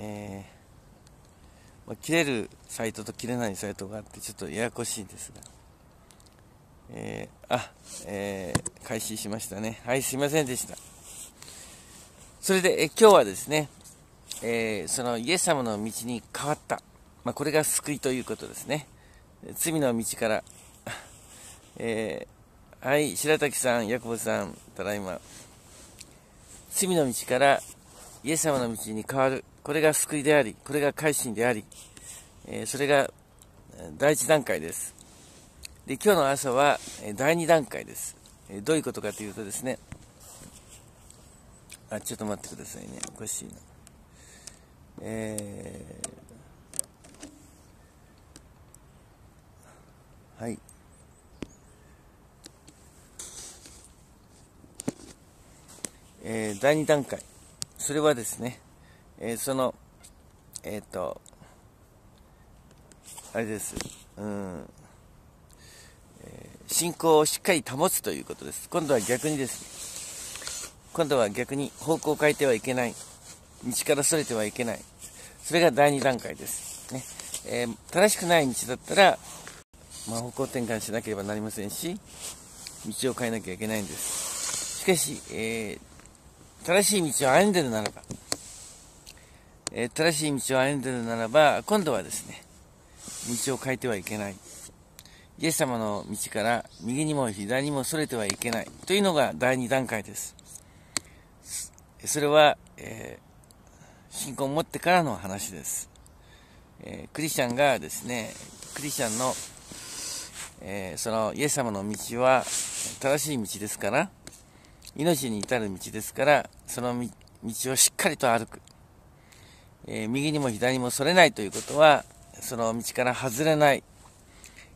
えー、まあ、切れるサイトと切れないサイトがあってちょっとややこしいんですが、えー、あ、えー、開始しましたねはいすいませんでしたそれで、え今日はですね、えそのイエス様の道に変わった、まあ、これが救いということですね罪の道から、えはい、白滝さん、ヤコブさん、ただいま。罪の道からイエス様の道に変わるこれが救いであり、これが改心であり、えそれが第一段階です。で、今日の朝は第二段階です。どういうことかというとですね、あ、ちょっと待ってくださいね。おかしいな。えー、はい。えー、第二段階。それはですね、えー、その、えっ、ー、と、あれです、うん、えー、信仰をしっかり保つということです。今度は逆にですね、今度は逆に方向を変えてはいけない、道からそれてはいけない、それが第2段階です。ねえー、正しくない道だったら、まあ、方向転換しなければなりませんし、道を変えなきゃいけないんです。しかし、えー、正しい道を歩んでるならば、え正しい道を歩んでるならば、今度はですね、道を変えてはいけない。イエス様の道から右にも左にも逸れてはいけないというのが第2段階です。それは、えー、信仰を持ってからの話です。えー、クリスチャンがですね、クリスチャンの、えー、そのイエス様の道は正しい道ですから、命に至る道ですから、その道をしっかりと歩く。えー、右にも左にもそれないということは、その道から外れない、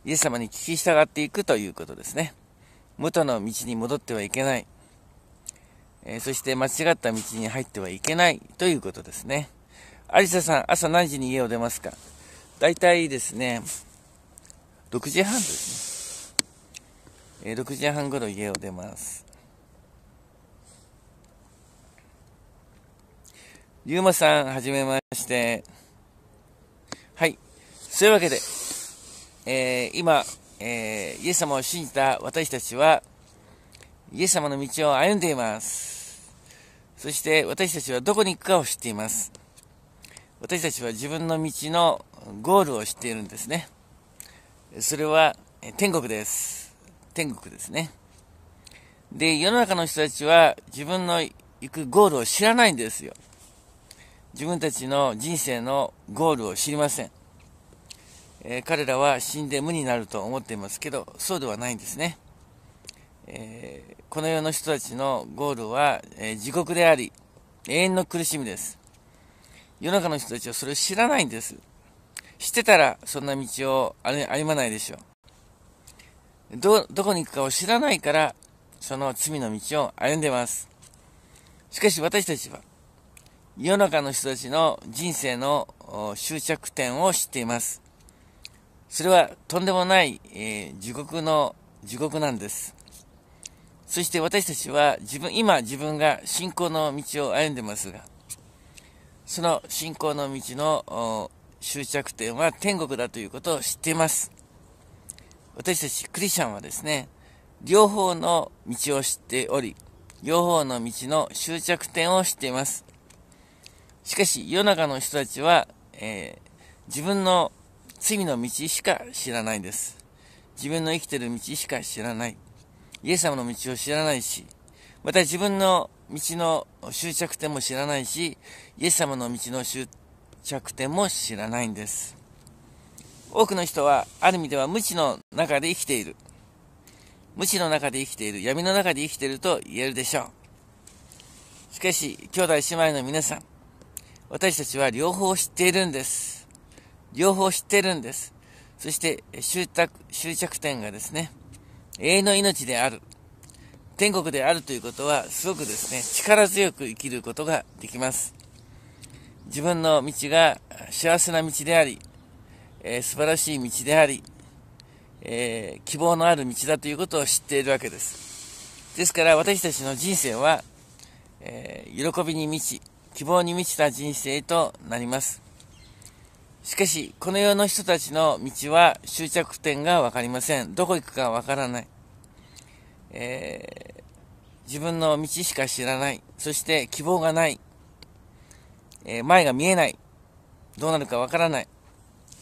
イエス様に聞き従っていくということですね。元の道に戻ってはいけない。えー、そして間違った道に入ってはいけないということですね。アリサさん、朝何時に家を出ますか大体ですね、6時半ですね。えー、6時半頃家を出ます。ゆうまさん、はじめまして。はい。そういうわけで、えー、今、えー、イエス様を信じた私たちは、イエス様の道を歩んでいます。そして私たちはどこに行くかを知っています。私たちは自分の道のゴールを知っているんですね。それは天国です。天国ですね。で、世の中の人たちは自分の行くゴールを知らないんですよ。自分たちの人生のゴールを知りません。えー、彼らは死んで無になると思っていますけど、そうではないんですね。えー、この世の人たちのゴールは、えー、地獄であり、永遠の苦しみです。世の中の人たちはそれを知らないんです。知ってたら、そんな道を歩まないでしょう。ど、どこに行くかを知らないから、その罪の道を歩んでます。しかし私たちは、世の中の人たちの人生の終着点を知っています。それはとんでもない、えー、地獄の地獄なんです。そして私たちは自分、今自分が信仰の道を歩んでますが、その信仰の道の終着点は天国だということを知っています。私たちクリスチャンはですね、両方の道を知っており、両方の道の終着点を知っています。しかし、世の中の人たちは、えー、自分の罪の道しか知らないです。自分の生きてる道しか知らない。イエス様の道を知らないし、また自分の道の終着点も知らないし、イエス様の道の終着点も知らないんです。多くの人は、ある意味では無知の中で生きている。無知の中で生きている、闇の中で生きていると言えるでしょう。しかし、兄弟姉妹の皆さん、私たちは両方知っているんです。両方知っているんです。そして終着、終着点がですね、永遠の命である。天国であるということは、すごくですね、力強く生きることができます。自分の道が幸せな道であり、えー、素晴らしい道であり、えー、希望のある道だということを知っているわけです。ですから私たちの人生は、えー、喜びに満ち、希望に満ちた人生となります。しかし、この世の人たちの道は終着点がわかりません。どこ行くかわからない。えー、自分の道しか知らない。そして希望がない。えー、前が見えない。どうなるかわからない。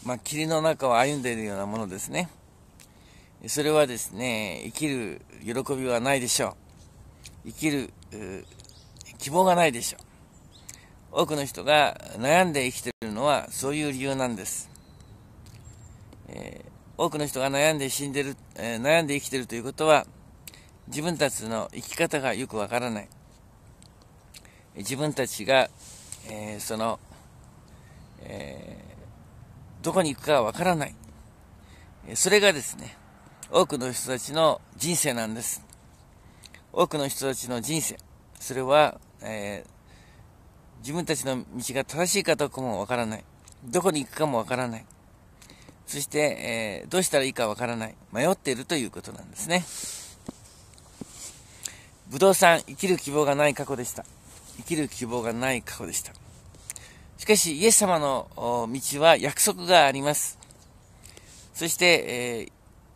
まあ、霧の中を歩んでいるようなものですね。それはですね、生きる喜びはないでしょう。生きる、希望がないでしょう。多くの人が悩んで生きているのはそういう理由なんです。えー、多くの人が悩んで死んでる、えー、悩んで生きてるということは、自分たちの生き方がよくわからない。自分たちが、えー、その、えどこに行くかわからない。それがですね、多くの人たちの人生なんです。多くの人たちの人生。それは、え自分たちの道が正しいかどうかもわからない。どこに行くかもわからない。そして、えー、どうしたらいいかわからない。迷っているということなんですね。不動産、さん、生きる希望がない過去でした。生きる希望がない過去でした。しかし、イエス様の道は約束があります。そして、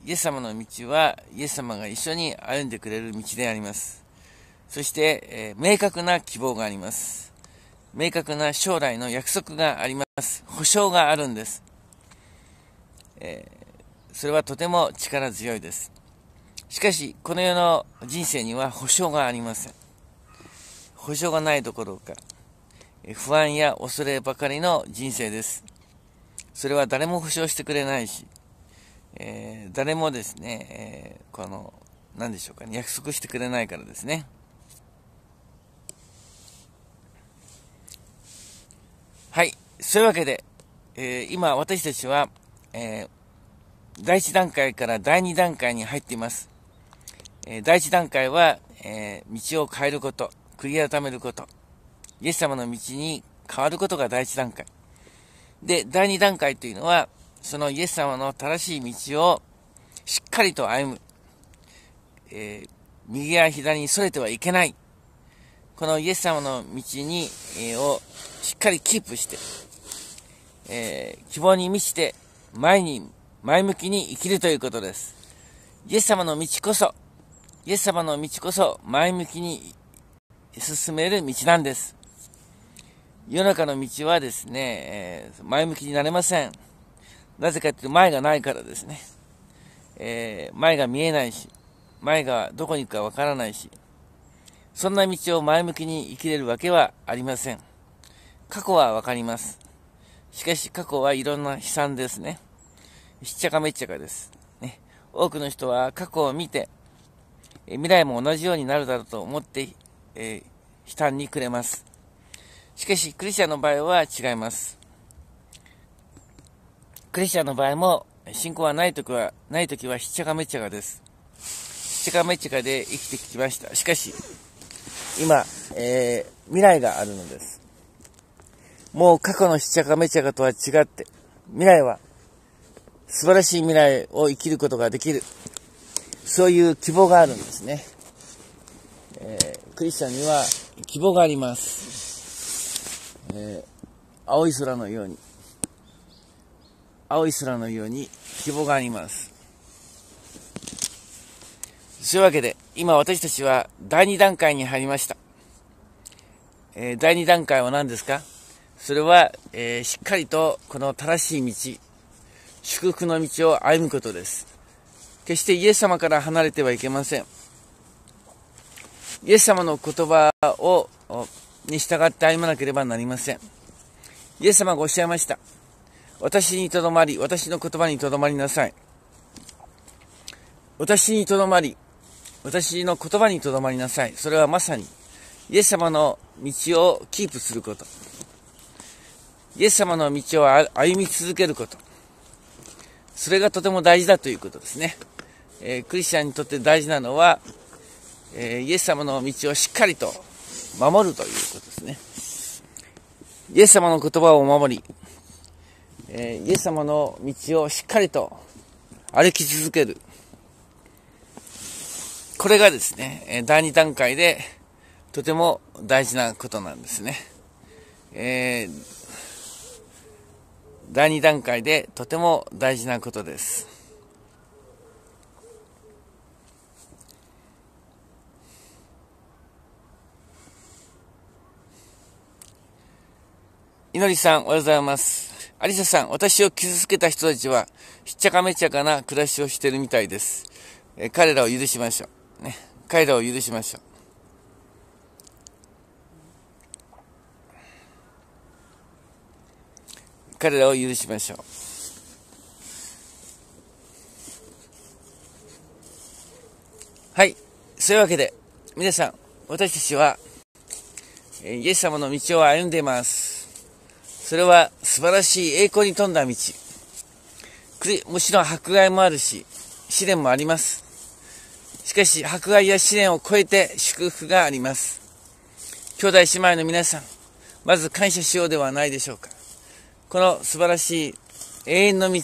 えー、イエス様の道は、イエス様が一緒に歩んでくれる道であります。そして、えー、明確な希望があります。明確な将来の約束があります。保証があるんです。えー、それはとても力強いです。しかし、この世の人生には保証がありません。保証がないどころか、不安や恐ればかりの人生です。それは誰も保証してくれないし、えー、誰もですね、えー、この、何でしょうかね、約束してくれないからですね。はい。そういうわけで、えー、今私たちは、えー、第1段階から第2段階に入っています。えー、第1段階は、え道を変えること、悔い改めること、イエス様の道に変わることが第1段階。で、第2段階というのは、そのイエス様の正しい道をしっかりと歩む。え右や左に逸れてはいけない。このイエス様の道に、えー、をしっかりキープして、えー、希望に満ちて前に、前向きに生きるということです。イエス様の道こそ、イエス様の道こそ前向きに進める道なんです。世の中の道はですね、えー、前向きになれません。なぜかというと前がないからですね。えー、前が見えないし、前がどこに行くかわからないし、そんな道を前向きに生きれるわけはありません。過去はわかります。しかし過去はいろんな悲惨ですね。しっちゃかめっちゃかです。ね、多くの人は過去を見て、未来も同じようになるだろうと思って、えー、悲嘆にくれます。しかし、クリスチャンの場合は違います。クリスチャンの場合も、信仰はないときは、ないときはひっちゃかめっちゃかです。ひっちゃかめっちゃかで生きてきました。しかし、今、えー、未来があるのです。もう過去のしちゃかめちゃかとは違って、未来は、素晴らしい未来を生きることができる。そういう希望があるんですね。えー、クリスチャンには希望があります。えー、青い空のように、青い空のように希望があります。そういうわけで、今私たちは第2段階に入りました。えー、第2段階は何ですかそれは、えー、しっかりとこの正しい道、祝福の道を歩むことです。決してイエス様から離れてはいけません。イエス様の言葉を、に従って歩まなければなりません。イエス様がおっしゃいました。私にとどまり、私の言葉にとどまりなさい。私にとどまり、私の言葉にとどまりなさい。それはまさに、イエス様の道をキープすること。イエス様の道を歩み続けること。それがとても大事だということですね。えー、クリスチャンにとって大事なのは、えー、イエス様の道をしっかりと守るということですね。イエス様の言葉を守り、えー、イエス様の道をしっかりと歩き続ける。これがですね、第2段階でとても大事なことなんですね。えー、第2段階でとても大事なことです。いのりさん、おはようございます。アリサさん、私を傷つけた人たちは、ひっちゃかめっちゃかな暮らしをしてるみたいです。え彼らを許しましょう。ね、彼らを許しましょう。彼らを許しましょう。はい。そういうわけで、皆さん、私たちは、イエス様の道を歩んでいます。それは素晴らしい栄光に富んだ道。もちろん迫害もあるし、試練もあります。しかし、迫害や試練を超えて祝福があります。兄弟姉妹の皆さん、まず感謝しようではないでしょうか。この素晴らしい永遠の道、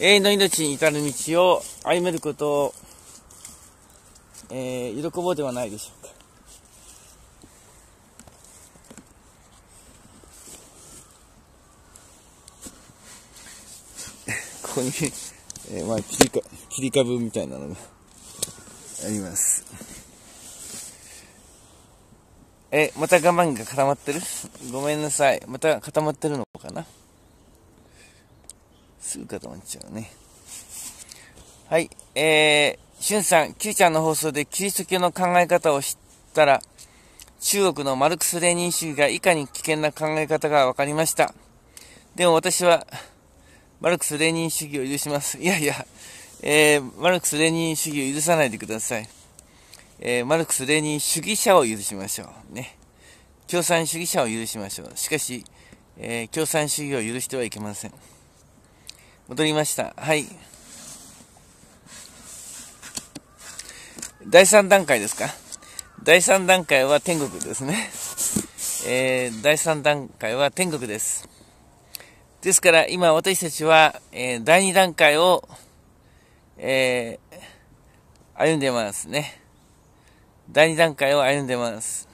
永遠の命に至る道を歩めることを、えー、喜ぼうではないでしょうか。ここに、えー、まあ、切り替え。切り株みたいなのがあります。え、また我慢が固まってるごめんなさい。また固まってるのかなすぐ固まっちゃうね。はい。えー、しゅんさん、キリちゃんの放送でキリスト教の考え方を知ったら、中国のマルクス・レーニン主義がいかに危険な考え方が分かりました。でも私は、マルクス・レーニン主義を許します。いやいや、えー、マルクス・レニン主義を許さないでください。えー、マルクス・レニン主義者を許しましょう。ね。共産主義者を許しましょう。しかし、えー、共産主義を許してはいけません。戻りました。はい。第3段階ですか。第3段階は天国ですね。えー、第3段階は天国です。ですから、今私たちは、えー、第2段階をえー、歩んでますね。第2段階を歩んでます。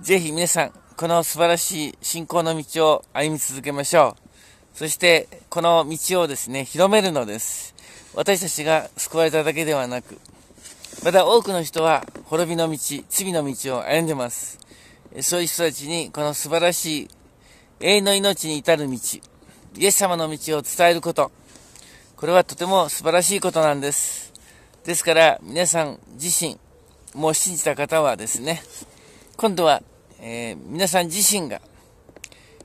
ぜひ皆さん、この素晴らしい信仰の道を歩み続けましょう。そして、この道をですね、広めるのです。私たちが救われただけではなく、また多くの人は滅びの道、罪の道を歩んでます。そういう人たちにこの素晴らしい永遠の命に至る道、イエス様の道を伝えること、これはとても素晴らしいことなんです。ですから皆さん自身、もう信じた方はですね、今度は、えー、皆さん自身が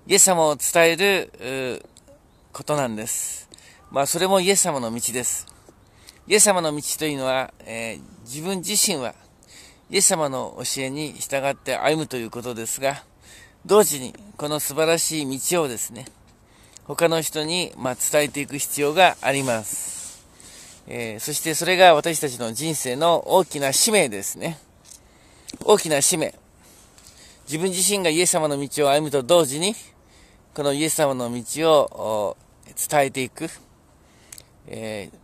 イエス様を伝えることなんです。まあそれもイエス様の道です。イエス様の道というのは、えー、自分自身はイエス様の教えに従って歩むということですが、同時にこの素晴らしい道をですね、他の人に、ま伝えていく必要があります、えー、そしてそれが私たちの人生の大きな使命ですね。大きな使命。自分自身がイエス様の道を歩むと同時に、このイエス様の道を伝えていく、えー、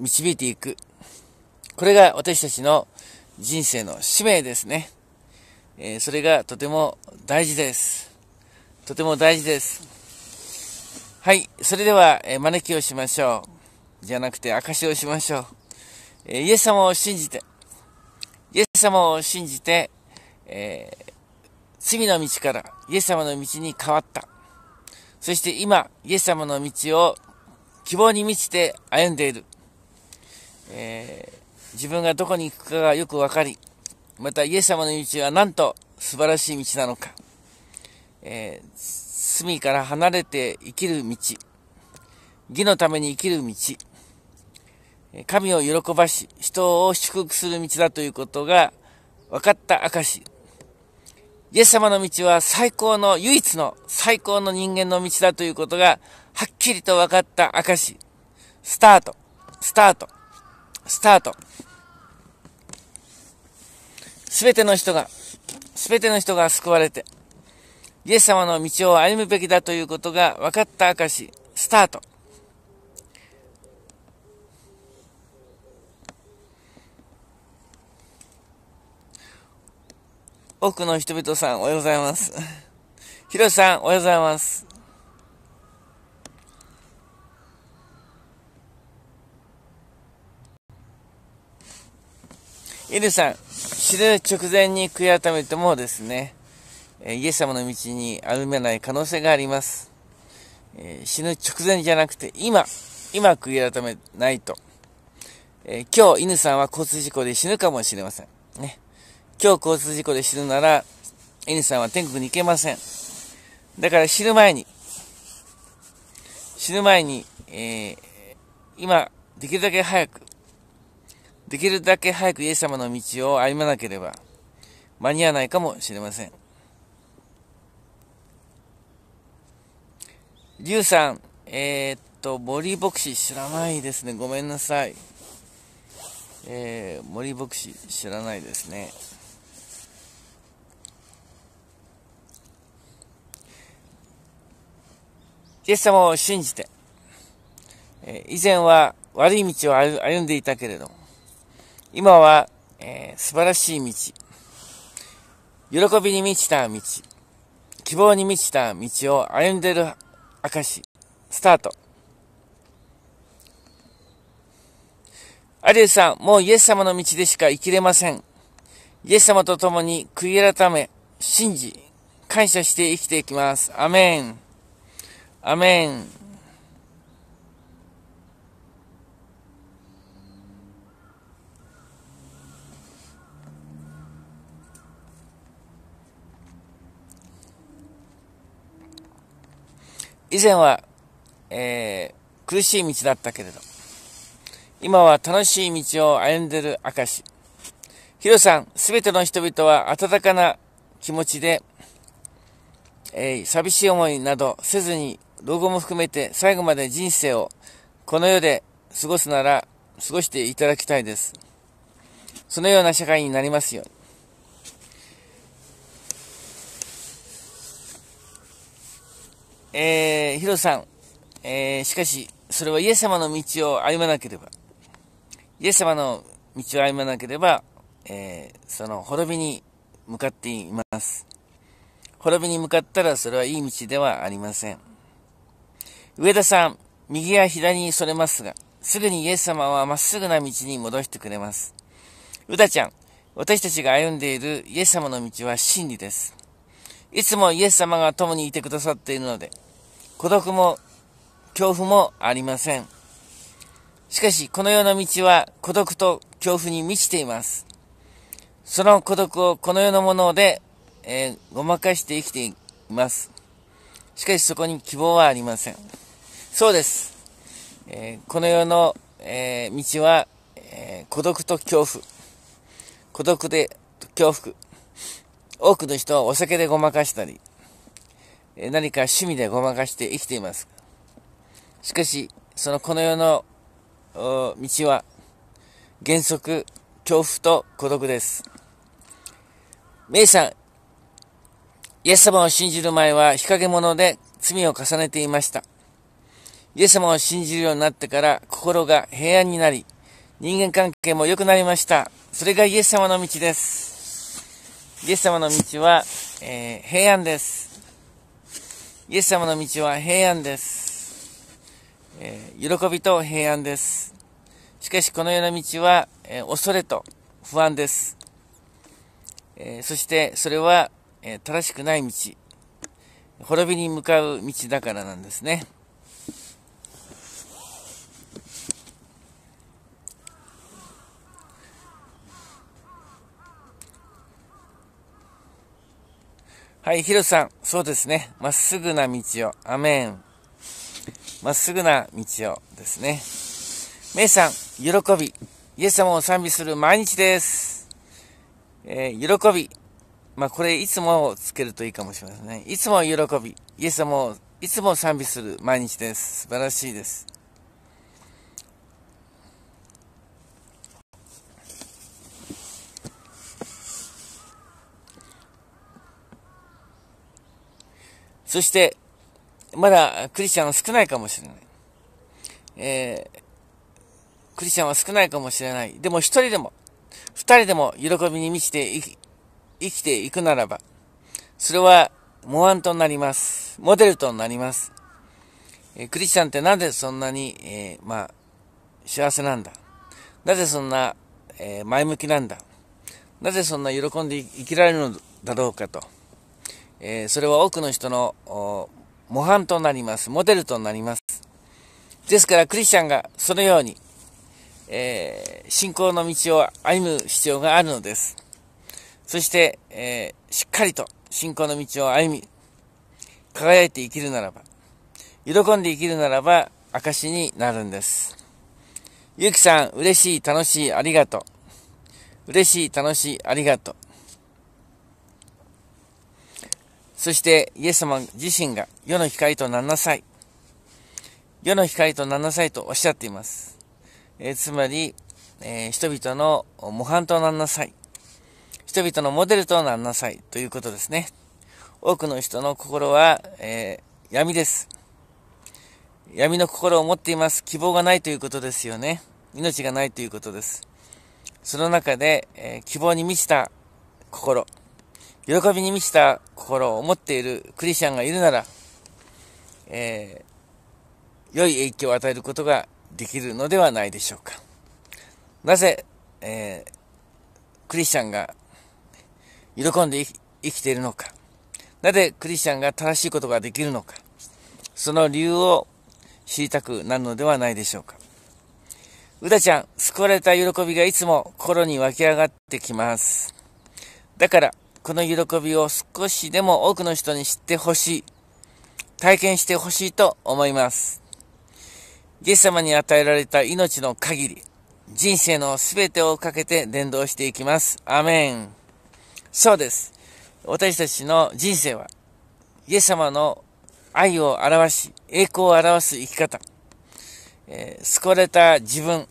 導いていく。これが私たちの人生の使命ですね。えー、それがとても大事です。とても大事です。はい。それでは、えー、招きをしましょう。じゃなくて、証をしましょう。えー、イエス様を信じて、イエス様を信じて、え罪の道からイエス様の道に変わった。そして今、イエス様の道を希望に満ちて歩んでいる。え自分がどこに行くかがよくわかり、またイエス様の道はなんと素晴らしい道なのか、えー、罪から離れて生きる道、義のために生きる道、神を喜ばし、人を祝福する道だということが分かった証。イエス様の道は最高の、唯一の最高の人間の道だということがはっきりと分かった証。スタート、スタート、スタート。すべての人が、すべての人が救われて、イエス様の道を歩むべきだということが分かった証、スタート。多くの人々さん、おはようございます。ヒロさん、おはようございます。イルさん、死ぬ直前に悔い改めてもですね、イエス様の道に歩めない可能性があります。死ぬ直前じゃなくて、今、今悔い改めないと。え今日、犬さんは交通事故で死ぬかもしれません。ね。今日交通事故で死ぬなら、犬さんは天国に行けません。だから死ぬ前に、死ぬ前に、えー、今、できるだけ早く、できるだけ早くイエス様の道を歩まなければ間に合わないかもしれません。リュウさん、えー、っと、森牧師知らないですね。ごめんなさい。えー、森牧師知らないですね。イエス様を信じて、えー、以前は悪い道を歩んでいたけれども、今は、えー、素晴らしい道、喜びに満ちた道、希望に満ちた道を歩んでる証、スタート。アリエさん、もうイエス様の道でしか生きれません。イエス様と共に悔い改め、信じ、感謝して生きていきます。アメン。アメン。以前は、えー、苦しい道だったけれど、今は楽しい道を歩んでる証。ヒロさん、すべての人々は温かな気持ちで、えー、寂しい思いなどせずに、老後も含めて最後まで人生をこの世で過ごすなら過ごしていただきたいです。そのような社会になりますように。えー、ヒロさん、えー、しかし、それはイエス様の道を歩まなければ、イエス様の道を歩まなければ、えー、その滅びに向かっています。滅びに向かったらそれはいい道ではありません。上田さん、右や左にそれますが、すぐにイエス様はまっすぐな道に戻してくれます。うだちゃん、私たちが歩んでいるイエス様の道は真理です。いつもイエス様が共にいてくださっているので、孤独も恐怖もありません。しかし、この世の道は孤独と恐怖に満ちています。その孤独をこの世のもので、えー、ごまかして生きています。しかし、そこに希望はありません。そうです。えー、この世の、えー、道は、え孤独と恐怖。孤独で恐怖。多くの人はお酒でごまかしたり、何か趣味でごまかして生きています。しかし、そのこの世の道は原則恐怖と孤独です。イさん、イエス様を信じる前は日陰者で罪を重ねていました。イエス様を信じるようになってから心が平安になり、人間関係も良くなりました。それがイエス様の道です。イエス様の道は、えー、平安です。イエス様の道は平安です。えー、喜びと平安です。しかしこのような道は、えー、恐れと不安です。えー、そしてそれは、え正しくない道。滅びに向かう道だからなんですね。はい、ヒロさん、そうですね。まっすぐな道を、アメン。まっすぐな道をですね。メイさん、喜び。イエス様を賛美する毎日です。えー、喜び。まあ、これ、いつもつけるといいかもしれませんね。いつも喜び。イエス様をいつも賛美する毎日です。素晴らしいです。そして、まだクリスチャンは少ないかもしれない。えー、クリスチャンは少ないかもしれない。でも一人でも、二人でも喜びに満ちて生きていくならば、それは模範となります。モデルとなります。えー、クリスチャンってなぜそんなに、えー、まあ、幸せなんだなぜそんな、えー、前向きなんだなぜそんな喜んで生きられるのだろうかと。えー、それは多くの人の模範となります。モデルとなります。ですから、クリスチャンがそのように、えー、信仰の道を歩む必要があるのです。そして、えー、しっかりと信仰の道を歩み、輝いて生きるならば、喜んで生きるならば、証になるんです。ゆきさん、嬉しい、楽しい、ありがとう。嬉しい、楽しい、ありがとう。そしてイエス様自身が世の光となんなさい。世の光となんなさいとおっしゃっています。えー、つまり、えー、人々の模範となんなさい。人々のモデルとなんなさいということですね。多くの人の心は、えー、闇です。闇の心を持っています。希望がないということですよね。命がないということです。その中で、え希望に満ちた心。喜びに満ちた心を持っているクリスチャンがいるなら、えー、良い影響を与えることができるのではないでしょうか。なぜ、えー、クリスチャンが喜んで生きているのか。なぜクリスチャンが正しいことができるのか。その理由を知りたくなるのではないでしょうか。うだちゃん、救われた喜びがいつも心に湧き上がってきます。だから、この喜びを少しでも多くの人に知ってほしい、体験してほしいと思います。イエス様に与えられた命の限り、人生の全てをかけて伝道していきます。アメン。そうです。私たちの人生は、イエス様の愛を表し、栄光を表す生き方、えー、救われた自分、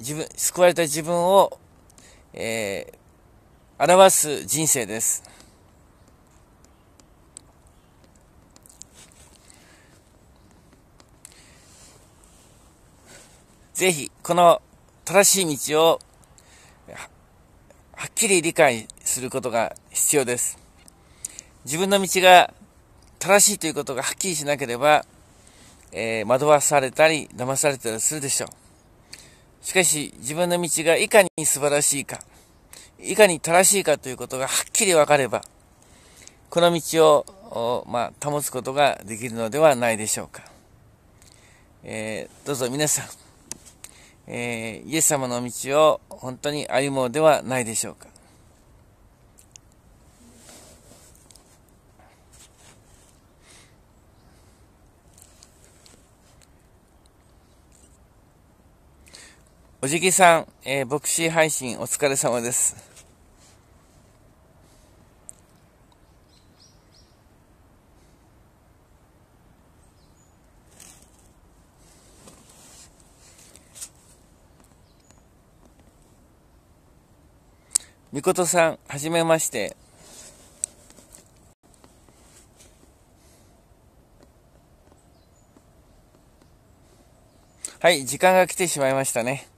自分、救われた自分を、えー表す人生です。ぜひ、この正しい道をはっきり理解することが必要です。自分の道が正しいということがはっきりしなければ、えー、惑わされたり騙されたりするでしょう。しかし自分の道がいかに素晴らしいか、いかに正しいかということがはっきり分かれば、この道を、まあ、保つことができるのではないでしょうか。えー、どうぞ皆さん、えー、イエス様の道を本当に歩もうではないでしょうか。おじぎさん、えー、牧師配信お疲れ様です。みことさん、はじめまして。はい、時間が来てしまいましたね。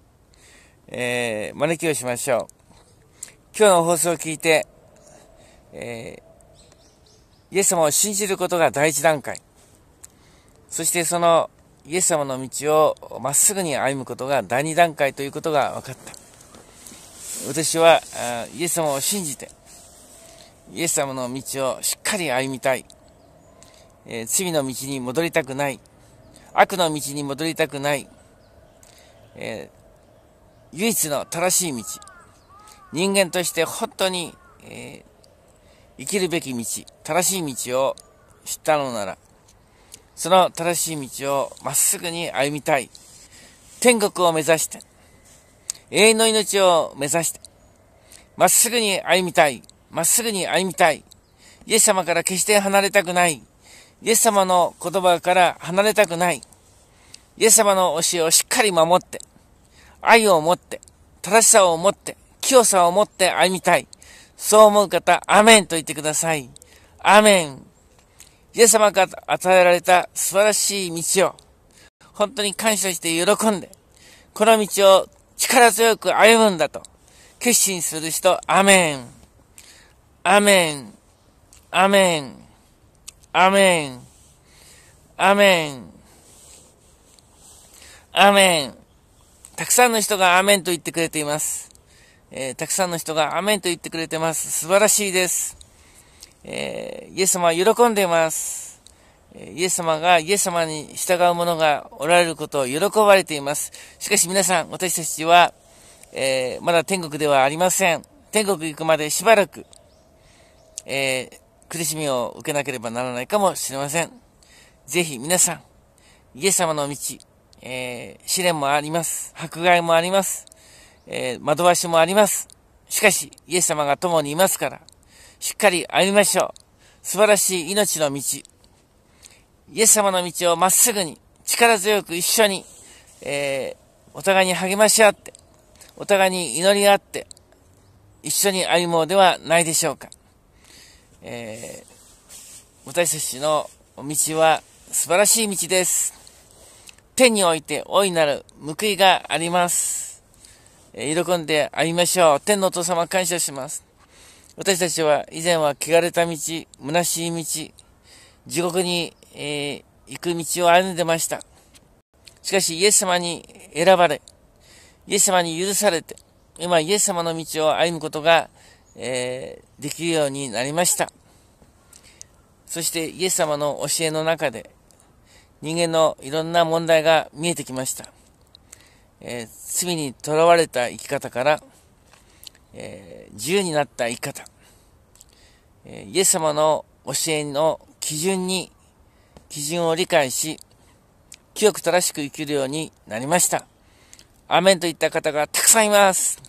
えー、招きをしましょう。今日の放送を聞いて、えー、イエス様を信じることが第一段階。そしてそのイエス様の道をまっすぐに歩むことが第二段階ということが分かった。私はイエス様を信じて、イエス様の道をしっかり歩みたい。えー、罪の道に戻りたくない。悪の道に戻りたくない。えー唯一の正しい道。人間として本当に、えー、生きるべき道、正しい道を知ったのなら、その正しい道をまっすぐに歩みたい。天国を目指して、永遠の命を目指して、まっすぐに歩みたい。まっすぐに歩みたい。イエス様から決して離れたくない。イエス様の言葉から離れたくない。イエス様の教えをしっかり守って、愛を持って、正しさを持って、清さを持って歩みたい。そう思う方、アメンと言ってください。アメン。イエス様から与えられた素晴らしい道を、本当に感謝して喜んで、この道を力強く歩むんだと、決心する人、アメン。アメン。アメン。アメン。アメン。アメン。たくさんの人がアーメンと言ってくれています。えー、たくさんの人がアーメンと言ってくれてます。素晴らしいです。えー、イエス様は喜んでいます。イエス様がイエス様に従う者がおられることを喜ばれています。しかし皆さん、私たちは、えー、まだ天国ではありません。天国行くまでしばらく、えー、苦しみを受けなければならないかもしれません。ぜひ皆さん、イエス様の道、えー、試練もあります。迫害もあります。えー、惑わしもあります。しかし、イエス様が共にいますから、しっかり歩みましょう。素晴らしい命の道。イエス様の道をまっすぐに、力強く一緒に、えー、お互いに励まし合って、お互いに祈り合って、一緒に歩もうではないでしょうか。えー、私たちの道は素晴らしい道です。天において大いなる報いがあります。えー、喜んで会いましょう。天のお父様感謝します。私たちは以前は汚れた道、虚しい道、地獄に、えー、行く道を歩んでました。しかしイエス様に選ばれ、イエス様に許されて、今イエス様の道を歩むことが、えー、できるようになりました。そしてイエス様の教えの中で、人間のいろんな問題が見えてきました。えー、罪にとらわれた生き方から、えー、自由になった生き方、えー、イエス様の教えの基準に、基準を理解し、清く正しく生きるようになりました。アメンといった方がたくさんいます。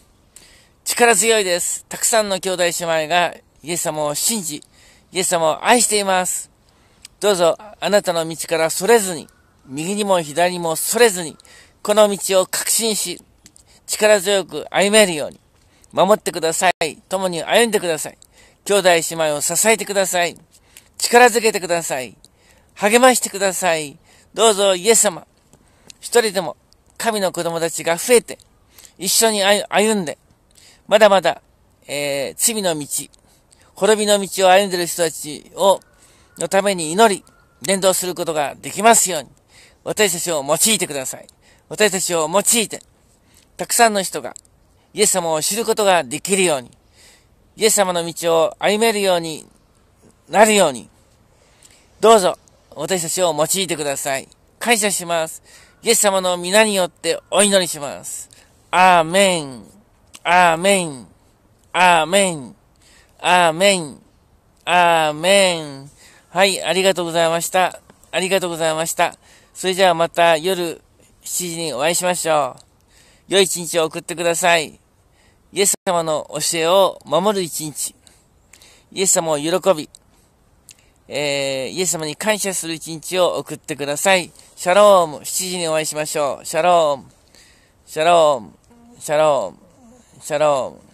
力強いです。たくさんの兄弟姉妹がイエス様を信じ、イエス様を愛しています。どうぞあなたの道からそれずに、右にも左にもそれずに、この道を確信し、力強く歩めるように、守ってください。共に歩んでください。兄弟姉妹を支えてください。力づけてください。励ましてください。どうぞイエス様、一人でも神の子供たちが増えて、一緒に歩んで、まだまだ、えー、罪の道、滅びの道を歩んでる人たちをのために祈り、伝道することができますように、私たちを用いてください。私たちを用いて、たくさんの人がイエス様を知ることができるように、イエス様の道を歩めるようになるように、どうぞ私たちを用いてください。感謝します。イエス様の皆によってお祈りします。アーメン。アーメン。アーメン。アーメン。アーメン。はい、ありがとうございました。ありがとうございました。それじゃあまた夜7時にお会いしましょう。良い一日を送ってください。イエス様の教えを守る一日。イエス様を喜び、えー、イエス様に感謝する一日を送ってください。シャローム。7時にお会いしましょう。シャローム。シャローム。シャローム。シャローム。